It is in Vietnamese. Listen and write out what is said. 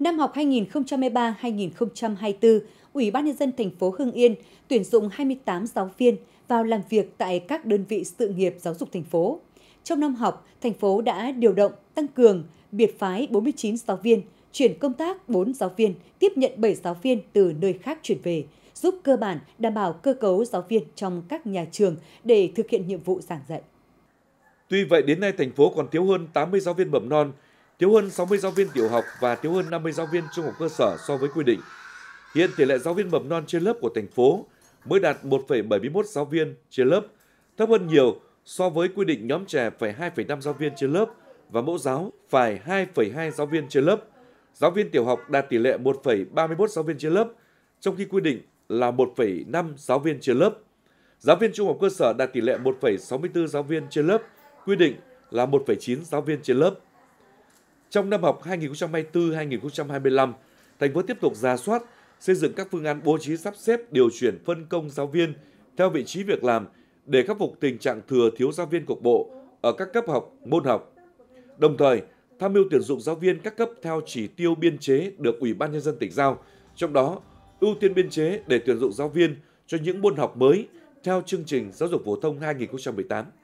Năm học 2023-2024, Ủy ban nhân dân thành phố Hưng Yên tuyển dụng 28 giáo viên vào làm việc tại các đơn vị sự nghiệp giáo dục thành phố. Trong năm học, thành phố đã điều động, tăng cường, biệt phái 49 giáo viên, chuyển công tác 4 giáo viên, tiếp nhận 7 giáo viên từ nơi khác chuyển về, giúp cơ bản đảm bảo cơ cấu giáo viên trong các nhà trường để thực hiện nhiệm vụ giảng dạy. Tuy vậy đến nay thành phố còn thiếu hơn 80 giáo viên mầm non, thiếu hơn 60 giáo viên tiểu học và thiếu hơn 50 giáo viên trung học cơ sở so với quy định. Hiện tỷ lệ giáo viên mầm non trên lớp của thành phố mới đạt 1,71 giáo viên trên lớp, thấp hơn nhiều so với quy định nhóm trẻ phải 2,5 giáo viên trên lớp và mẫu giáo phải 2,2 giáo viên trên lớp. Giáo viên tiểu học đạt tỷ lệ 1,31 giáo viên trên lớp, trong khi quy định là 1,5 giáo viên trên lớp. Giáo viên trung học cơ sở đạt tỷ lệ 1,64 giáo viên trên lớp, quy định là 1,9 giáo viên trên lớp. Trong năm học 2024-2025, thành phố tiếp tục ra soát, xây dựng các phương án bố trí sắp xếp điều chuyển phân công giáo viên theo vị trí việc làm để khắc phục tình trạng thừa thiếu giáo viên cục bộ ở các cấp học, môn học. Đồng thời, tham mưu tuyển dụng giáo viên các cấp theo chỉ tiêu biên chế được Ủy ban nhân dân tỉnh giao, trong đó ưu tiên biên chế để tuyển dụng giáo viên cho những môn học mới theo chương trình giáo dục phổ thông 2018.